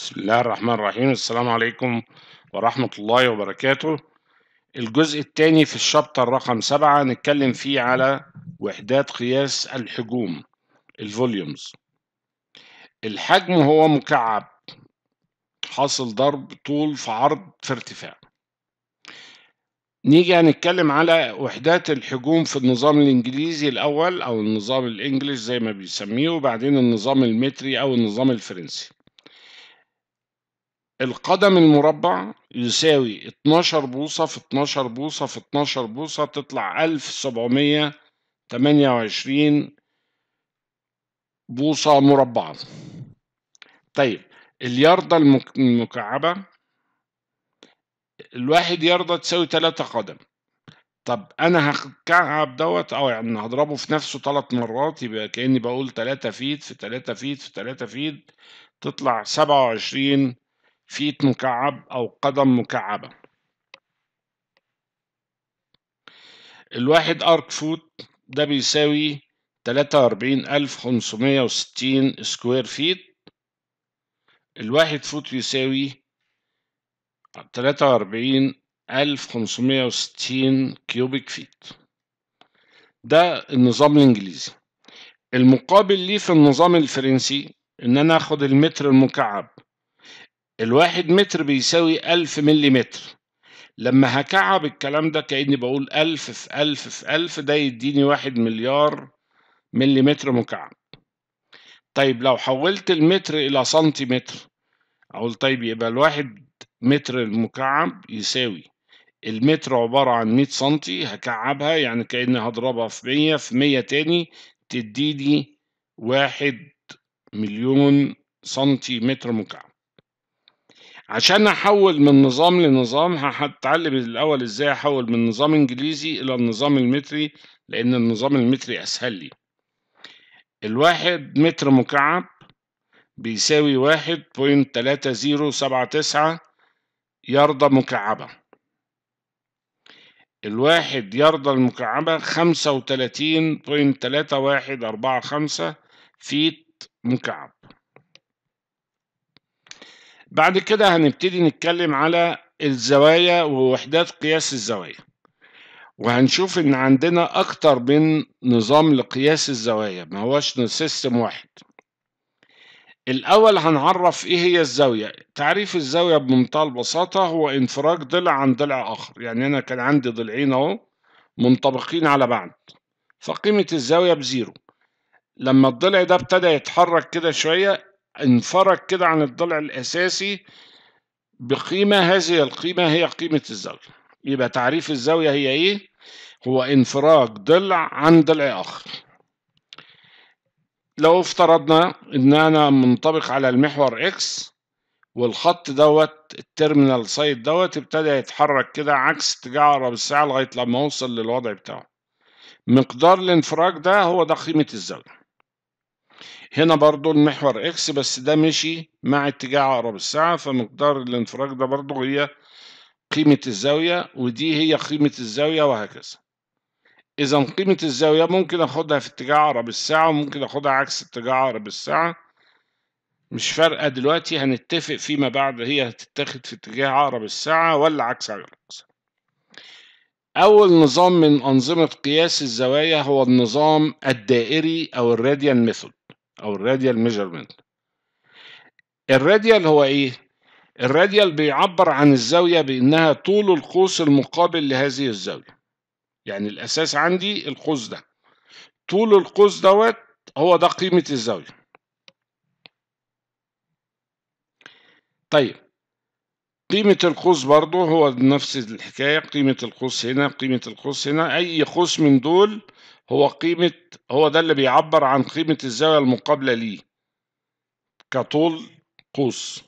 بسم الله الرحمن الرحيم السلام عليكم ورحمة الله وبركاته الجزء الثاني في الشابتر رقم سبعة هنتكلم فيه على وحدات قياس الحجوم الفوليومز الحجم هو مكعب حاصل ضرب طول في عرض في ارتفاع نيجي هنتكلم على وحدات الحجوم في النظام الإنجليزي الأول أو النظام الإنجليش زي ما بيسميه وبعدين النظام المتري أو النظام الفرنسي القدم المربع يساوي 12 بوصة في 12 بوصة في 12 بوصة تطلع 1728 بوصة مربعة طيب الياردة المكعبة الواحد ياردة تساوي 3 قدم طب انا هكعب دوت او يعني هضربه في نفسه ثلاث مرات يبقى كاني بقول 3 فيت في 3 فيت في 3 فيت تطلع 27 فيت مكعب أو قدم مكعبة الواحد أرك فوت ده بيساوي تلاتة وأربعين ألف خمسمية وستين سكوير فيت الواحد فوت بيساوي تلاتة وأربعين ألف خمسمية وستين كيوبيك فيت ده النظام الإنجليزي المقابل ليه في النظام الفرنسي إن أنا آخد المتر المكعب الواحد متر بيساوي ألف ملي لما هكعب الكلام ده كأني بقول ألف في ألف في ألف ده يديني واحد مليار ملي مكعب طيب لو حولت المتر إلى سنتيمتر أقول طيب يبقى الواحد متر المكعب يساوي المتر عبارة عن مية سنتي هكعبها يعني كأني هضربها في مية في مية تاني تديني واحد مليون سنتي متر مكعب عشان احول من نظام لنظام هتعلم الاول ازاي احول من نظام انجليزي الى النظام المتري لان النظام المتري اسهل لي الواحد متر مكعب بيساوي واحد بوينت تلاتة زيرو سبعة تسعة ياردة مكعبة الواحد ياردة المكعبة خمسة وتلاتين بوينت تلاتة واحد أربعة خمسة فيت مكعب بعد كده هنبتدي نتكلم على الزوايا ووحدات قياس الزوايا وهنشوف ان عندنا اكتر من نظام لقياس الزوايا ما هوش سيستم واحد الاول هنعرف ايه هي الزاوية تعريف الزاوية بمنتهى البساطة هو انفراج ضلع عن ضلع اخر يعني انا كان عندي ضلعين اهو منطبقين على بعض فقيمة الزاوية بزيرو لما الضلع ده ابتدى يتحرك كده شوية انفرج كده عن الضلع الأساسي بقيمة هذه القيمة هي قيمة الزاوية يبقى تعريف الزاوية هي إيه؟ هو انفراج ضلع عن ضلع آخر لو افترضنا إن أنا منطبق على المحور إكس والخط دوت التيرمينال سايد دوت ابتدى يتحرك كده عكس اتجاه عقرب الساعة لغاية لما أوصل للوضع بتاعه مقدار الانفراج ده هو ده قيمة الزاوية هنا برضو المحور اكس بس ده مشي مع اتجاه عقرب الساعة فمقدار الانفراج ده برضو هي قيمة الزاوية ودي هي قيمة الزاوية وهكذا إذا قيمة الزاوية ممكن أخدها في اتجاه عقرب الساعة وممكن أخدها عكس اتجاه عقرب الساعة مش فارقة دلوقتي هنتفق فيما بعد هي هتتاخد في اتجاه عقرب الساعة ولا عكس عقرب الساعة أول نظام من أنظمة قياس الزوايا هو النظام الدائري أو الراديان ميثود أو الراديال ميجرمنت الراديال هو إيه؟ الراديال بيعبر عن الزاوية بأنها طول القوس المقابل لهذه الزاوية يعني الأساس عندي القوس ده طول القوس دوت هو ده قيمة الزاوية طيب قيمة القوس برضه هو نفس الحكاية قيمة القوس هنا قيمة القوس هنا أي قوس من دول هو قيمة هو ده اللي بيعبر عن قيمة الزاوية المقابلة ليه كطول قوس